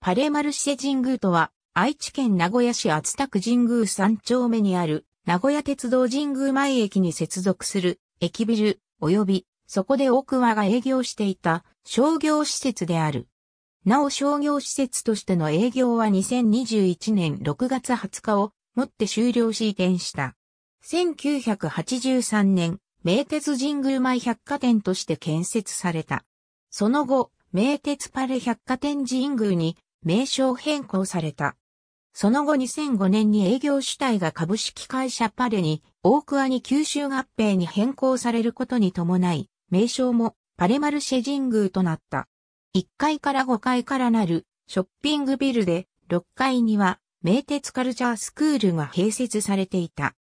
パレマルシェ神宮とは、愛知県名古屋市厚田区神宮三丁目にある、名古屋鉄道神宮前駅に接続する、駅ビル、及び、そこで奥和が営業していた商業施設である。なお商業施設としての営業は2021年6月20日をもって終了し移転した。1983年、名鉄神宮前百貨店として建設された。その後、名鉄パレ百貨店神宮に名称変更された。その後2005年に営業主体が株式会社パレに、大桑に九州合併に変更されることに伴い、名称もパレマルシェ神宮となった。1階から5階からなるショッピングビルで、6階には名鉄カルチャースクールが併設されていた。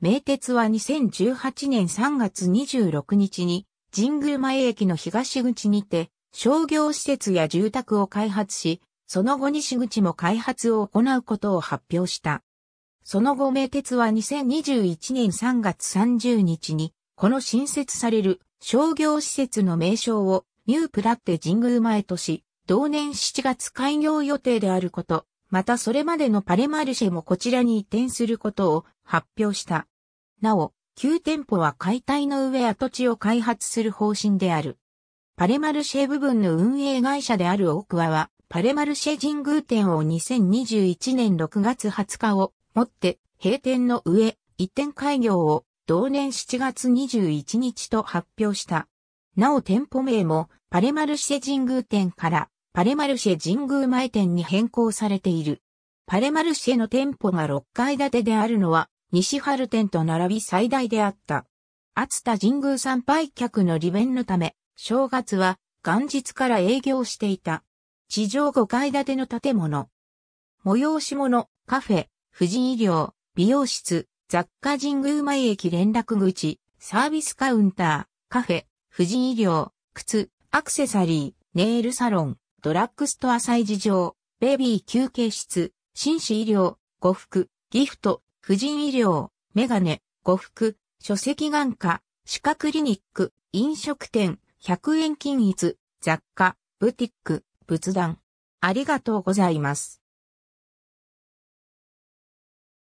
名鉄は2018年3月26日に神宮前駅の東口にて商業施設や住宅を開発し、その後西口も開発を行うことを発表した。その後名鉄は2021年3月30日に、この新設される商業施設の名称をニュープラッテ神宮前とし、同年7月開業予定であること、またそれまでのパレマルシェもこちらに移転することを発表した。なお、旧店舗は解体の上跡地を開発する方針である。パレマルシェ部分の運営会社であるオクワは、パレマルシェ神宮店を2021年6月20日をもって閉店の上、一点開業を同年7月21日と発表した。なお店舗名もパレマルシェ神宮店からパレマルシェ神宮前店に変更されている。パレマルシェの店舗が6階建てであるのは西春店と並び最大であった。熱田神宮参拝客の利便のため、正月は元日から営業していた。地上5階建ての建物。催し物、カフェ、婦人医療、美容室、雑貨神宮前駅連絡口、サービスカウンター、カフェ、婦人医療、靴、アクセサリー、ネイルサロン、ドラッグストア祭事場、ベビー休憩室、紳士医療、呉服、ギフト、婦人医療、メガネ、呉服、書籍眼科、歯科クリニック、飲食店、100円均一、雑貨、ブティック、仏壇。ありがとうございます。